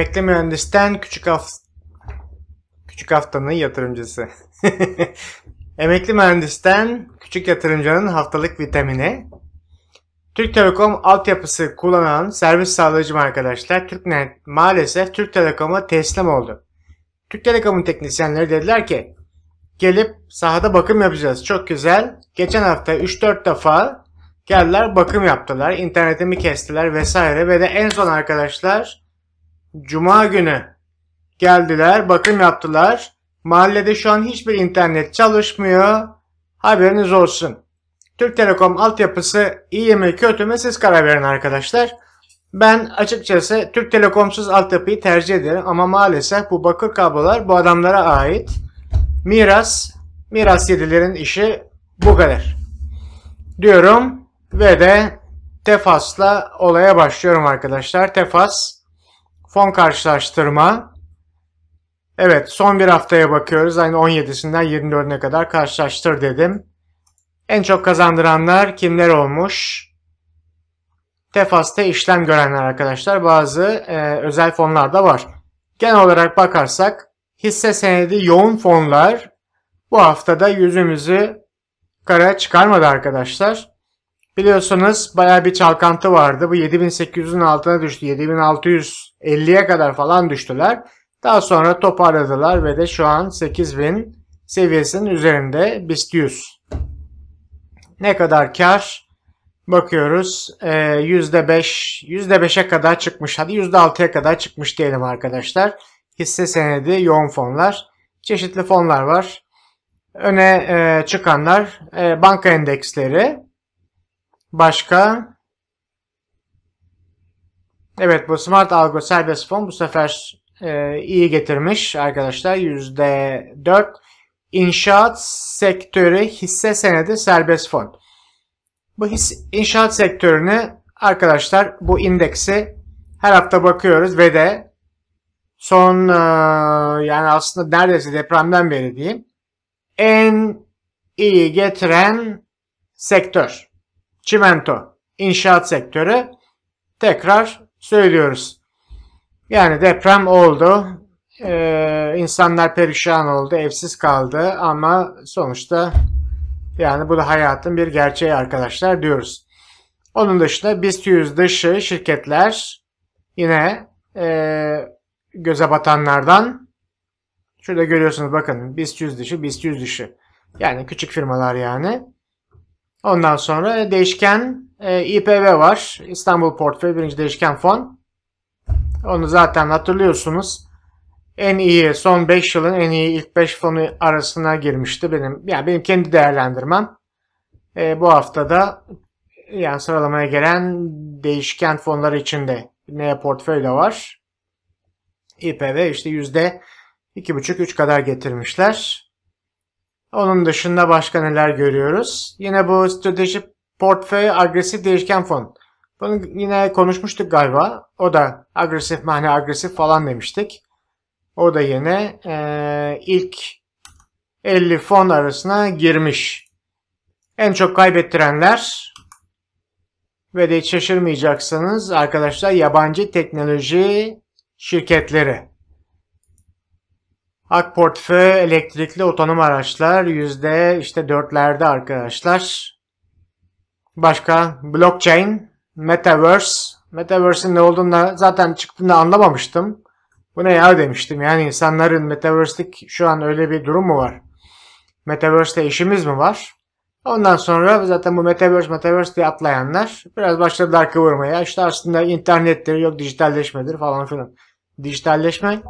Emekli mühendisten küçük haf küçük haftanın yatırımcısı. Emekli mühendisten küçük yatırımcının haftalık vitamini. Türk Telekom altyapısı kullanan servis sağlayıcım arkadaşlar TürkNet maalesef Türk Telekom'a teslim oldu. Türk Telekom'un teknisyenleri dediler ki gelip sahada bakım yapacağız. Çok güzel. Geçen hafta 3-4 defa geldiler bakım yaptılar. internetimi kestiler vesaire ve de en son arkadaşlar Cuma günü geldiler, bakım yaptılar. Mahallede şu an hiçbir internet çalışmıyor. Haberiniz olsun. Türk Telekom altyapısı iyi mi kötü mü siz karar verin arkadaşlar. Ben açıkçası Türk Telekom'suz altyapıyı tercih ederim ama maalesef bu bakır kablolar bu adamlara ait. Miras, miras yedilerin işi bu kadar. Diyorum ve de Tefas'la olaya başlıyorum arkadaşlar. Tefas Fon karşılaştırma. Evet son bir haftaya bakıyoruz. Aynı 17'sinden 24'üne kadar karşılaştır dedim. En çok kazandıranlar kimler olmuş? Tefas'ta işlem görenler arkadaşlar bazı e, özel fonlar da var. Genel olarak bakarsak hisse senedi yoğun fonlar bu haftada yüzümüzü kara çıkarmadı arkadaşlar. Biliyorsunuz baya bir çalkantı vardı. Bu 7800'ün altına düştü. 7650'ye kadar falan düştüler. Daha sonra toparladılar ve de şu an 8000 seviyesinin üzerinde BIST 100. Ne kadar kar? Bakıyoruz ee, %5, %5'e kadar çıkmış. Hadi %6'ya kadar çıkmış diyelim arkadaşlar. Hisse senedi, yoğun fonlar. Çeşitli fonlar var. Öne e, çıkanlar e, banka endeksleri, Başka? Evet bu Smart Algo serbest fon bu sefer e, iyi getirmiş arkadaşlar. yüzde dört İnşaat sektörü hisse senedi serbest fon. Bu his, inşaat sektörünü arkadaşlar bu indeksi her hafta bakıyoruz ve de son e, yani aslında neredeyse depremden beri diyeyim en iyi getiren sektör çimento, inşaat sektörü tekrar söylüyoruz. Yani deprem oldu, ee, insanlar perişan oldu, evsiz kaldı ama sonuçta yani bu da hayatın bir gerçeği arkadaşlar diyoruz. Onun dışında BIST 100 dışı şirketler yine e, göze batanlardan şurada görüyorsunuz bakın BIST 100 dışı BIST 100 dışı yani küçük firmalar yani Ondan sonra değişken e, İPV var. İstanbul Portföy birinci değişken fon. Onu zaten hatırlıyorsunuz. En iyi son 5 yılın en iyi ilk 5 fonu arasına girmişti benim. Yani benim kendi değerlendirmem. E, bu haftada yani sıralamaya gelen değişken fonlar içinde ne portföy de var. İPV işte yüzde iki buçuk üç kadar getirmişler. Onun dışında başka neler görüyoruz? Yine bu strateji portföy agresif değişken fon. Bunu yine konuşmuştuk galiba. O da agresif mahne hani agresif falan demiştik. O da yine e, ilk 50 fon arasına girmiş. En çok kaybettirenler ve de hiç şaşırmayacaksınız arkadaşlar yabancı teknoloji şirketleri. AK portföy elektrikli otonom araçlar yüzde işte dörtlerde arkadaşlar. Başka blockchain, metaverse. Metaverse'in ne olduğunu zaten çıktığında anlamamıştım. Bu ne ya demiştim. Yani insanların metaverse'lik şu an öyle bir durum mu var? Metaverse'te işimiz mi var? Ondan sonra zaten bu metaverse metaverse diye atlayanlar biraz başladılar kıvırmaya. İşte aslında internettir, yok dijitalleşmedir falan filan. Dijitalleşme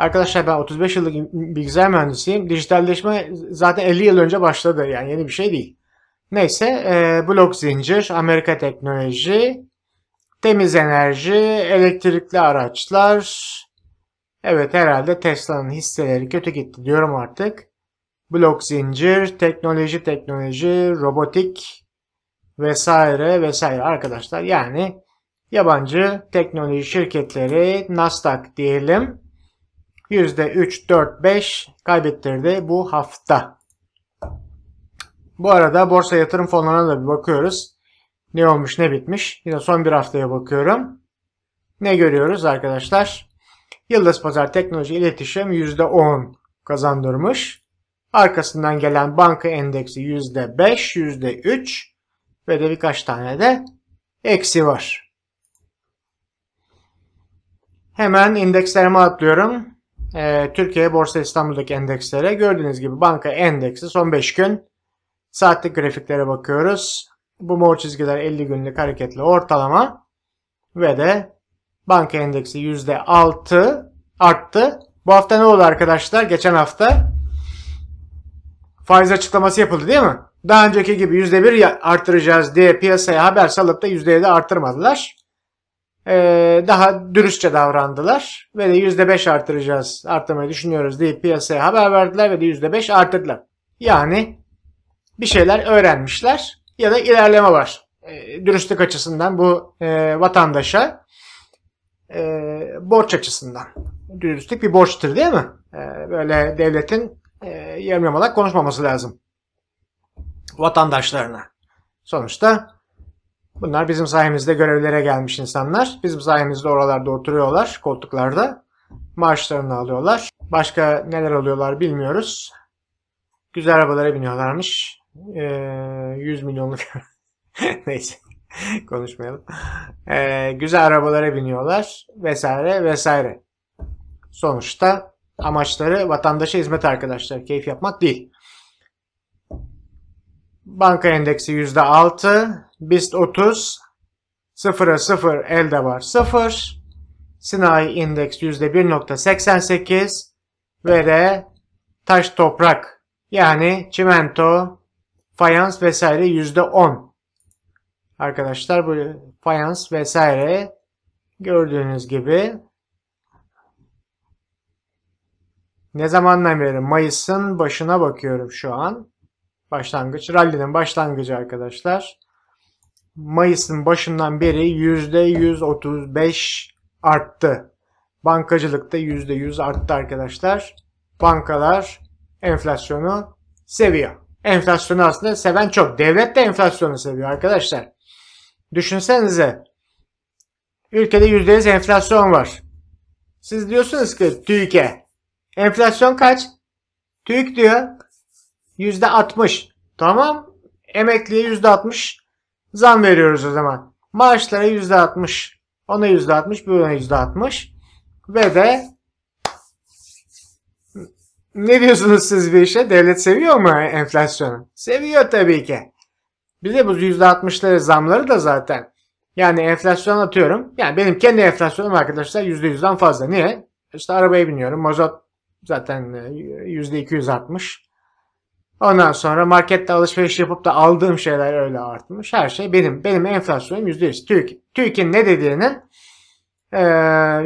Arkadaşlar ben 35 yıllık bilgisayar mühendisiyim. Dijitalleşme zaten 50 yıl önce başladı. Yani yeni bir şey değil. Neyse e, blok zincir, Amerika teknoloji, temiz enerji, elektrikli araçlar. Evet herhalde Tesla'nın hisseleri kötü gitti diyorum artık. Blok zincir, teknoloji teknoloji, robotik vesaire vesaire arkadaşlar. Yani yabancı teknoloji şirketleri Nasdaq diyelim. %3, 4, 5 kaybettirdi bu hafta. Bu arada borsa yatırım fonlarına da bir bakıyoruz. Ne olmuş ne bitmiş. Yine son bir haftaya bakıyorum. Ne görüyoruz arkadaşlar? Yıldız Pazar Teknoloji İletişim %10 kazandırmış. Arkasından gelen banka endeksi %5, %3 ve de birkaç tane de eksi var. Hemen indekslerime atlıyorum e, Türkiye Borsa İstanbul'daki endekslere gördüğünüz gibi banka endeksi son 5 gün saatlik grafiklere bakıyoruz. Bu mor çizgiler 50 günlük hareketli ortalama ve de banka endeksi %6 arttı. Bu hafta ne oldu arkadaşlar? Geçen hafta faiz açıklaması yapıldı değil mi? Daha önceki gibi %1 artıracağız diye piyasaya haber salıp da %7 arttırmadılar. Ee, daha dürüstçe davrandılar ve de %5 artıracağız, artırmayı düşünüyoruz deyip piyasaya haber verdiler ve de %5 artırdılar. Yani bir şeyler öğrenmişler ya da ilerleme var. Ee, dürüstlük açısından bu e, vatandaşa e, borç açısından. Dürüstlük bir borçtur değil mi? Ee, böyle devletin e, yarım yamalak konuşmaması lazım vatandaşlarına. Sonuçta Bunlar bizim sayemizde görevlere gelmiş insanlar. Bizim sayemizde oralarda oturuyorlar koltuklarda. Maaşlarını alıyorlar. Başka neler alıyorlar bilmiyoruz. Güzel arabalara biniyorlarmış. Ee, 100 milyonluk neyse konuşmayalım. Ee, güzel arabalara biniyorlar vesaire vesaire. Sonuçta amaçları vatandaşa hizmet arkadaşlar. Keyif yapmak değil. Banka endeksi %6, BIST 30 0'a 0 elde var 0. Sinai indeks %1.88 ve de taş toprak yani çimento, fayans vesaire %10. Arkadaşlar bu fayans vesaire gördüğünüz gibi ne zamandan beri? Mayıs'ın başına bakıyorum şu an. Başlangıç. Rally'nin başlangıcı arkadaşlar. Mayıs'ın başından beri %135 arttı. Bankacılıkta %100 arttı arkadaşlar. Bankalar enflasyonu seviyor. Enflasyonu aslında seven çok. Devlet de enflasyonu seviyor arkadaşlar. Düşünsenize ülkede %100 enflasyon var. Siz diyorsunuz ki TÜİK'e enflasyon kaç? TÜİK diyor %60. Tamam emekliye %60 zam veriyoruz o zaman. Maaşlara %60. Ona %60, buna %60. Ve de ne diyorsunuz siz bir işe? Devlet seviyor mu enflasyonu? Seviyor tabii ki. de bu %60'ları zamları da zaten. Yani enflasyon atıyorum. Yani benim kendi enflasyonum arkadaşlar %100'den fazla. Niye? İşte arabaya biniyorum. Mazot zaten %260. E, Ondan sonra markette alışveriş yapıp da aldığım şeyler öyle artmış. Her şey benim. Benim enflasyonum %100. Türkiye. Türkiye'nin ne dediğinin ee,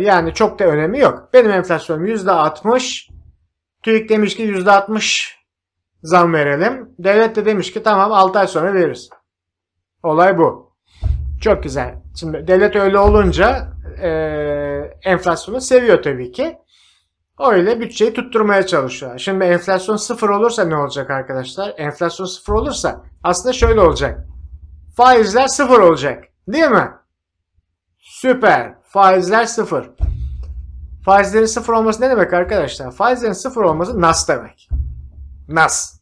yani çok da önemi yok. Benim enflasyonum %60. TÜİK demiş ki %60 zam verelim. Devlet de demiş ki tamam 6 ay sonra veririz. Olay bu. Çok güzel. Şimdi devlet öyle olunca e, enflasyonu seviyor tabii ki. Öyle bütçeyi tutturmaya çalışıyor. Şimdi enflasyon sıfır olursa ne olacak arkadaşlar? Enflasyon sıfır olursa aslında şöyle olacak. Faizler sıfır olacak. Değil mi? Süper. Faizler sıfır. Faizlerin sıfır olması ne demek arkadaşlar? Faizlerin sıfır olması nas demek. Nas.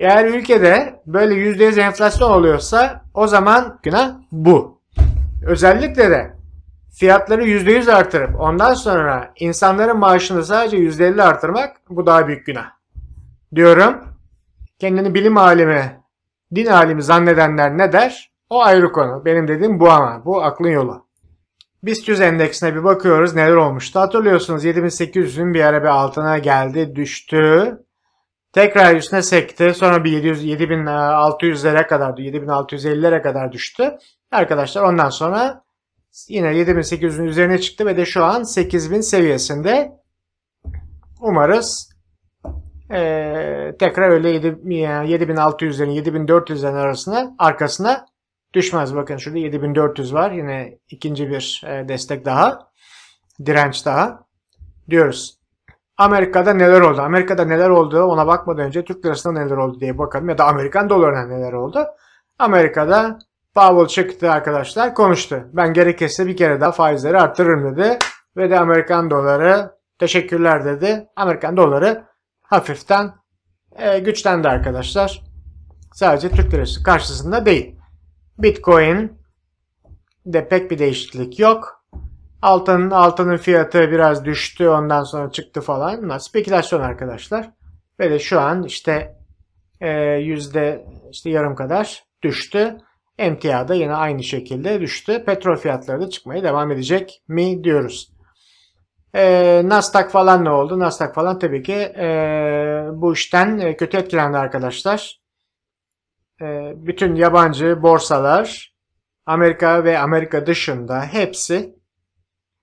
Eğer ülkede böyle %100 enflasyon oluyorsa o zaman günah bu. Özellikle de fiyatları %100 artırıp ondan sonra insanların maaşını sadece %50 artırmak bu daha büyük günah. Diyorum kendini bilim alimi, din alimi zannedenler ne der? O ayrı konu. Benim dediğim bu ama. Bu aklın yolu. BIST 100 endeksine bir bakıyoruz neler olmuştu. Hatırlıyorsunuz 7800'ün bir ara bir altına geldi, düştü. Tekrar üstüne sekti. Sonra bir 700, 7600'lere e, kadar, 7650'lere kadar düştü. Arkadaşlar ondan sonra yine 7800'ün üzerine çıktı ve de şu an 8000 seviyesinde. Umarız e, tekrar öyle 7600'lerin 7400'lerin arasına arkasına düşmez. Bakın şurada 7400 var. Yine ikinci bir e, destek daha. Direnç daha diyoruz. Amerika'da neler oldu? Amerika'da neler oldu ona bakmadan önce Türk lirasında neler oldu diye bakalım ya da Amerikan dolarına neler oldu? Amerika'da Powell çıktı arkadaşlar konuştu. Ben gerekirse bir kere daha faizleri arttırırım dedi. Ve de Amerikan doları teşekkürler dedi. Amerikan doları hafiften e, güçlendi arkadaşlar. Sadece Türk lirası karşısında değil. Bitcoin de pek bir değişiklik yok. Altın altının fiyatı biraz düştü ondan sonra çıktı falan. Bunlar spekülasyon arkadaşlar. Ve de şu an işte e, yüzde işte yarım kadar düştü. Emtia da yine aynı şekilde düştü. Petrol fiyatları da çıkmaya devam edecek mi diyoruz. E, Nasdaq falan ne oldu? Nasdaq falan tabii ki e, bu işten e, kötü etkilendi arkadaşlar. E, bütün yabancı borsalar Amerika ve Amerika dışında hepsi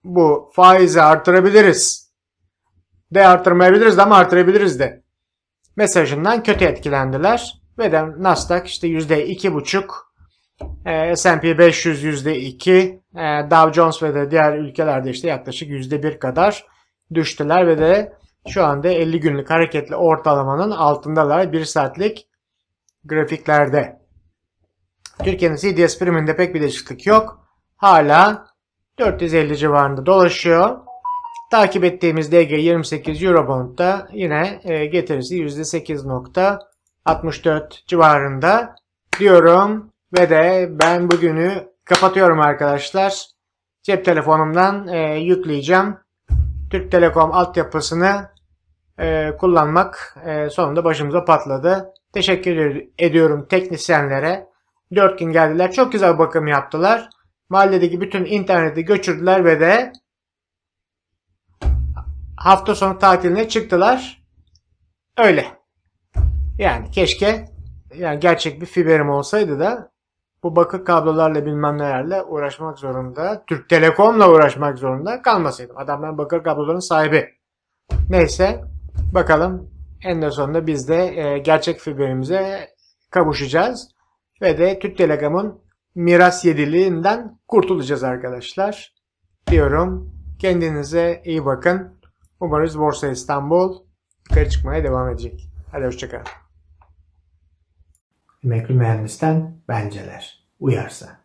bu faizi artırabiliriz. De artırmayabiliriz de ama artırabiliriz de. Mesajından kötü etkilendiler. Ve de Nasdaq işte %2,5 S&P 500 %2, e, Dow Jones ve de diğer ülkelerde işte yaklaşık %1 kadar düştüler ve de şu anda 50 günlük hareketli ortalamanın altındalar 1 saatlik grafiklerde. Türkiye'nin CDS priminde pek bir değişiklik yok. Hala 450 civarında dolaşıyor. Takip ettiğimiz DG28 Eurobond'da yine e, getirisi %8.64 civarında diyorum. Ve de ben bugünü kapatıyorum arkadaşlar. Cep telefonumdan e, yükleyeceğim. Türk Telekom altyapısını e, kullanmak e, sonunda başımıza patladı. Teşekkür ediyorum teknisyenlere. Dört gün geldiler. Çok güzel bakım yaptılar. Mahalledeki bütün interneti göçürdüler ve de hafta sonu tatiline çıktılar. Öyle. Yani keşke yani gerçek bir fiberim olsaydı da bu bakır kablolarla bilmem nelerle uğraşmak zorunda, Türk Telekom'la uğraşmak zorunda kalmasaydım. Adam ben bakır kabloların sahibi. Neyse bakalım en de sonunda biz de e, gerçek fiberimize kavuşacağız. Ve de Türk Telekom'un miras yediliğinden kurtulacağız arkadaşlar. Diyorum kendinize iyi bakın. Umarız Borsa İstanbul yukarı çıkmaya devam edecek. Hadi hoşçakalın. Emekli mühendisten benceler. Uyarsa.